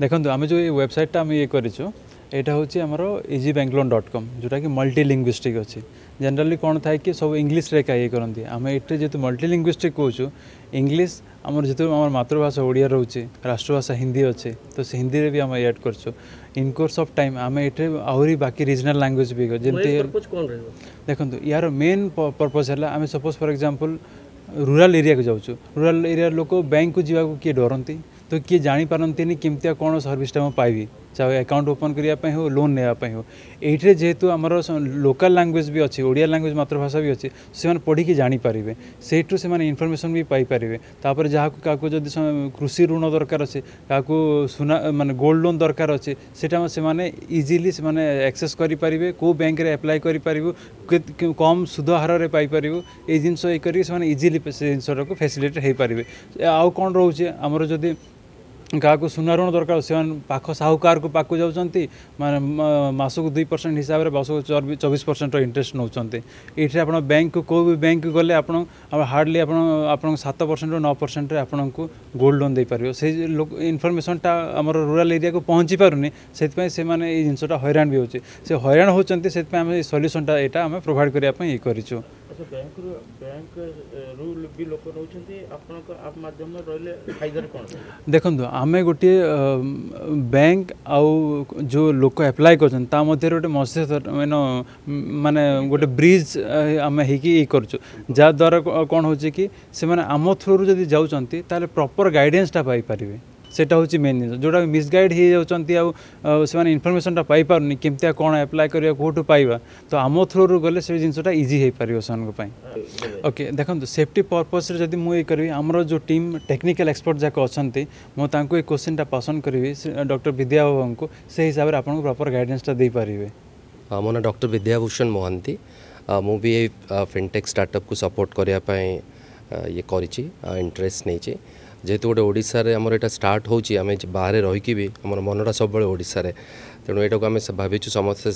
ଦେଖନ୍ତୁ ଆମେ ଯେଉଁ ଏଇ ୱେବସାଇଟ୍ଟା ଆମେ ଇଏ କରିଛୁ ଏଇଟା ହେଉଛି ଆମର easy bank loan dot com ଯେଉଁଟାକି ମଲ୍ଟିଲିଙ୍ଗୁଇଷ୍ଟିକ୍ ଅଛି ଜେନେରାଲି କ'ଣ ଥାଏ କି ସବୁ ଇଂଲିଶରେ ଏକା ଇଏ କରନ୍ତି ଆମେ ଏଠି ଯେହେତୁ ମଲ୍ଟିଲିଙ୍ଗୁଇଷ୍ଟିକ୍ କହୁଛୁ ଇଂଲିଶ ଆମର ଯେହେତୁ ଆମର ମାତୃଭାଷା ଓଡ଼ିଆ ରହୁଛି ରାଷ୍ଟ୍ରଭାଷା ହିନ୍ଦୀ ଅଛି ତ ସେ ହିନ୍ଦୀରେ ବି ଆମେ ଆଡ଼୍ କରିଛୁ ଇନ୍ କୋର୍ସ ଅଫ୍ ଟାଇମ୍ ଆମେ ଏଠି ଆହୁରି ବାକି ରିଜନାଲ୍ ଲାଙ୍ଗୁଏଜ୍ ବି ଯେମିତି ଦେଖନ୍ତୁ ୟାର ମେନ୍ ପର୍ପଜ୍ ହେଲା ଆମେ ସପୋଜ୍ ଫର୍ ଏକ୍ଜାମ୍ପଲ୍ ରୁରାଲ୍ ଏରିଆକୁ ଯାଉଛୁ ରୁରାଲ୍ ଏରିଆର ଲୋକ ବ୍ୟାଙ୍କକୁ ଯିବାକୁ କିଏ ଡରନ୍ତି ତ କିଏ ଜାଣିପାରନ୍ତିନି କେମିତିଆ କ'ଣ ସର୍ଭିସଟା ମୁଁ ପାଇବି ଚାହେ ଆକାଉଣ୍ଟ ଓପନ୍ କରିବା ପାଇଁ ହେଉ ଲୋନ୍ ନେବା ପାଇଁ ହେଉ ଏଇଥିରେ ଯେହେତୁ ଆମର ଲୋକାଲ୍ ଲାଙ୍ଗୁଏଜ୍ ବି ଅଛି ଓଡ଼ିଆ ଲାଙ୍ଗୁଏଜ୍ ମାତୃଭାଷା ବି ଅଛି ସେମାନେ ପଢ଼ିକି ଜାଣିପାରିବେ ସେଇଠୁ ସେମାନେ ଇନଫର୍ମେସନ୍ ବି ପାଇପାରିବେ ତାପରେ ଯାହାକୁ କାହାକୁ ଯଦି କୃଷି ଋଣ ଦରକାର ଅଛି କାହାକୁ ସୁନା ମାନେ ଗୋଲ୍ଡ ଲୋନ୍ ଦରକାର ଅଛି ସେଇଟା ସେମାନେ ଇଜିଲି ସେମାନେ ଆକ୍ସେସ୍ କରିପାରିବେ କେଉଁ ବ୍ୟାଙ୍କରେ ଆପ୍ଲାଏ କରିପାରିବୁ କମ୍ ସୁଧ ହାରରେ ପାଇପାରିବୁ ଏଇ ଜିନିଷ ଇଏ କରିକି ସେମାନେ ଇଜିଲି ସେ ଜିନିଷଟାକୁ ଫ୍ୟାସିଲିଟେଟ୍ ହେଇପାରିବେ ଆଉ କ'ଣ ରହୁଛି ଆମର ଯଦି କାହାକୁ ସୁନା ଋଣ ଦରକାର ସେମାନେ ପାଖ ସାହୁକାରକୁ ପାଖକୁ ଯାଉଛନ୍ତି ମାନେ ମାସକୁ ଦୁଇ ପରସେଣ୍ଟ ହିସାବରେ ବର୍ଷକୁ ଚବିଶ ପରସେଣ୍ଟର ଇଣ୍ଟରେଷ୍ଟ ନେଉଛନ୍ତି ଏଇଠି ଆପଣ ବ୍ୟାଙ୍କକୁ କେଉଁ ବି ବ୍ୟାଙ୍କକୁ ଗଲେ ଆପଣ ହାର୍ଡ଼ଲି ଆପଣ ଆପଣଙ୍କୁ ସାତ ପରସେଣ୍ଟରୁ ନଅ ପରସେଣ୍ଟରେ ଆପଣଙ୍କୁ ଗୋଲ୍ଡ ଲୋନ୍ ଦେଇପାରିବ ସେଇ ଇନଫର୍ମେସନ୍ଟା ଆମର ରୁରାଲ୍ ଏରିଆକୁ ପହଞ୍ଚି ପାରୁନି ସେଥିପାଇଁ ସେମାନେ ଏଇ ଜିନିଷଟା ହଇରାଣ ବି ହେଉଛି ସେ ହଇରାଣ ହେଉଛନ୍ତି ସେଥିପାଇଁ ଆମେ ଏଇ ସଲ୍ୟୁସନ୍ଟା ଏଇଟା ଆମେ ପ୍ରୋଭାଇଡ଼ କରିବା ପାଇଁ ଇଏ କରିଛୁ ବ୍ୟାଙ୍କରୁ ବ୍ୟାଙ୍କରୁ ବି ଲୋକ ନେଉଛନ୍ତି ଆପଣଙ୍କ ଆପ୍ ମାଧ୍ୟମରେ ରହିଲେ ଫାଇଦାରେ କ'ଣ ଦେଖନ୍ତୁ आम गोटे बैंक आउ जो लोक एप्लाय कर मध्य गोटे मस्जिद मानने गोटे ब्रिज आम होई कौन हो कि आम थ्रु जब जाऊँ प्रपर गाइडेन्सटा पाई ସେଇଟା ହେଉଛି ମେନ୍ ଜିନିଷ ଯେଉଁଟା ମିସ୍ଗାଇଡ଼୍ ହେଇଯାଉଛନ୍ତି ଆଉ ସେମାନେ ଇନଫର୍ମେସନ୍ଟା ପାଇପାରୁନି କେମିତିଆ କ'ଣ ଆପ୍ଲାଏ କରିବା କେଉଁଠୁ ପାଇବା ତ ଆମ ଥ୍ରୁରୁ ଗଲେ ସେ ଜିନିଷଟା ଇଜି ହେଇପାରିବ ସେମାନଙ୍କ ପାଇଁ ଓକେ ଦେଖନ୍ତୁ ସେଫ୍ଟି ପର୍ପଜ୍ରେ ଯଦି ମୁଁ ଇଏ କରିବି ଆମର ଯେଉଁ ଟିମ୍ ଟେକ୍ନିକାଲ୍ ଏକ୍ସପର୍ଟ ଯାକ ଅଛନ୍ତି ମୁଁ ତାଙ୍କୁ ଏ କୋଶ୍ଚିନ୍ଟା ପସନ୍ଦ କରିବି ଡକ୍ଟର ବିଦ୍ୟାବାବୁଙ୍କୁ ସେ ହିସାବରେ ଆପଣଙ୍କୁ ପ୍ରପର୍ ଗାଇଡ଼େନ୍ସଟା ଦେଇପାରିବେ ମୋ ନାଁ ଡକ୍ଟର ବିଦ୍ୟାଭୂଷଣ ମହାନ୍ତି ମୁଁ ବି ଏଇ ଫିନ୍ଟେକ୍ ଷ୍ଟାର୍ଟଅପ୍କୁ ସପୋର୍ଟ କରିବା ପାଇଁ ଇଏ କରିଛି ଇଣ୍ଟରେଷ୍ଟ ନେଇଛି যেহেতু ଗୋଟେ ଓଡ଼ିଶାରେ ଆମର ଏଇଟା ଷ୍ଟାର୍ଟ ହେଉଛି ଆମେ ବାହାରେ ରହିକି ବି ଆମର ମନଟା ସବୁବେଳେ ଓଡ଼ିଶାରେ ତେଣୁ ଏଇଟାକୁ ଆମେ ଭାବିଛୁ ସମସ୍ତେ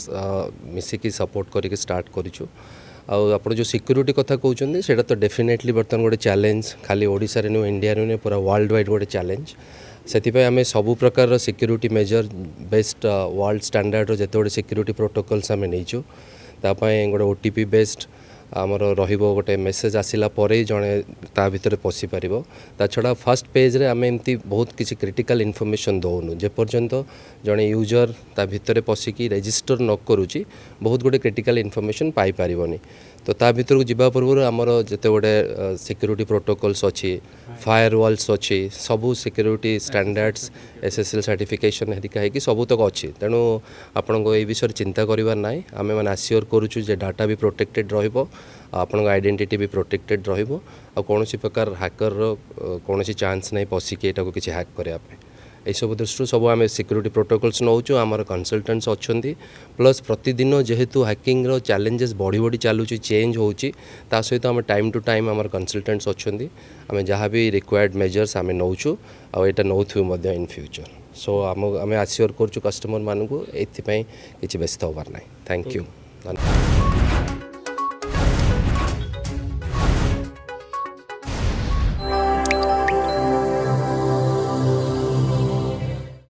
ମିଶିକି ସପୋର୍ଟ କରିକି ଷ୍ଟାର୍ଟ କରିଛୁ ଆଉ ଆପଣ ଯେଉଁ ସିକ୍ୟୁରିଟି କଥା କହୁଛନ୍ତି ସେଇଟା ତ ଡେଫିନେଟଲି ବର୍ତ୍ତମାନ ଗୋଟେ ଚ୍ୟାଲେଞ୍ଜ ଖାଲି ଓଡ଼ିଶାରେ ନୁହେଁ ଇଣ୍ଡିଆରେ ନୁହେଁ ପୁରା ୱାର୍ଲଡ ୱାଇଡ଼ ଗୋଟେ ଚ୍ୟାଲେଞ୍ଜ ସେଥିପାଇଁ ଆମେ ସବୁ ପ୍ରକାରର ସିକ୍ୟୁରିଟି ମେଜର ବେଷ୍ଟ ୱାର୍ଲଡ ଷ୍ଟାଣ୍ଡାର୍ଡ଼ର ଯେତେ ଗୋଟେ ସିକ୍ୟୁରିଟି ପ୍ରୋଟୋକଲ୍ସ ଆମେ ନେଇଛୁ ତା ପାଇଁ ଗୋଟେ ଓ ଟି ପି ବେସ୍ଡ ଆମର ରହିବ ଗୋଟେ ମେସେଜ୍ ଆସିଲା ପରେ ଜଣେ ତା ଭିତରେ ପଶିପାରିବ ତା ଛଡ଼ା ଫାର୍ଷ୍ଟ ପେଜ୍ରେ ଆମେ ଏମିତି ବହୁତ କିଛି କ୍ରିଟିକାଲ୍ ଇନଫର୍ମେସନ୍ ଦେଉନୁ ଯେପର୍ଯ୍ୟନ୍ତ ଜଣେ ୟୁଜର୍ ତା ଭିତରେ ପଶିକି ରେଜିଷ୍ଟର୍ ନ କରୁଛି ବହୁତ ଗୁଡ଼ିଏ କ୍ରିଟିକାଲ୍ ଇନଫର୍ମେସନ୍ ପାଇପାରିବନି ତ ତା ଭିତରକୁ ଯିବା ପୂର୍ବରୁ ଆମର ଯେତେ ଗୋଟେ ସିକ୍ୟୁରିଟି ପ୍ରୋଟୋକଲ୍ସ ଅଛି ଫାୟାର ୱାଲ୍ସ ଅଛି ସବୁ security standards S S L certification ହେରିକା ହେଇକି ସବୁତକ ଅଛି ତେଣୁ ଆପଣଙ୍କୁ ଏ ବିଷୟରେ ଚିନ୍ତା କରିବାର ନାହିଁ ଆମେମାନେ ଆସିଓର କରୁଛୁ ଯେ ଡାଟା ବି ପ୍ରୋଟେକ୍ଟେଡ୍ ରହିବ ଆପଣଙ୍କ ଆଇଡେଣ୍ଟିଟି ବି ପ୍ରୋଟେକ୍ଟେଡ଼୍ ରହିବ ଆଉ କୌଣସି ପ୍ରକାର ହ୍ୟାକର୍ର କୌଣସି ଚାନ୍ସ ନାହିଁ ପଶିକି ଏଇଟାକୁ କିଛି ହ୍ୟାକ୍ କରିବା ପାଇଁ ଏସବୁ ଦୃଷ୍ଟିରୁ ସବୁ ଆମେ ସିକ୍ୟୁରିଟି ପ୍ରୋଟୋକଲ୍ସ ନେଉଛୁ ଆମର କନସଲଟାଣ୍ଟସ୍ ଅଛନ୍ତି ପ୍ଲସ୍ ପ୍ରତିଦିନ ଯେହେତୁ ହ୍ୟାକିଂର ଚ୍ୟାଲେଞ୍ଜେସ୍ ବଢ଼ି ବଢ଼ି ଚାଲୁଛି ଚେଞ୍ଜ ହେଉଛି ତା ସହିତ ଆମେ ଟାଇମ୍ ଟୁ ଟାଇମ୍ ଆମର କନସଲଟାଣ୍ଟସ୍ ଅଛନ୍ତି ଆମେ ଯାହା ବି ରିକ୍ୱାର୍ଡ଼ ମେଜର୍ସ ଆମେ ନେଉଛୁ ଆଉ ଏଇଟା ନେଉଥିବୁ ମଧ୍ୟ ଇନ୍ ଫ୍ୟୁଚର୍ ସୋ ଆମ ଆମେ ଆସିଓର କରୁଛୁ କଷ୍ଟମରମାନଙ୍କୁ ଏଥିପାଇଁ କିଛି ବ୍ୟସ୍ତ ହେବାର ନାହିଁ ଥ୍ୟାଙ୍କ ୟୁ ଧନ୍ୟବାଦ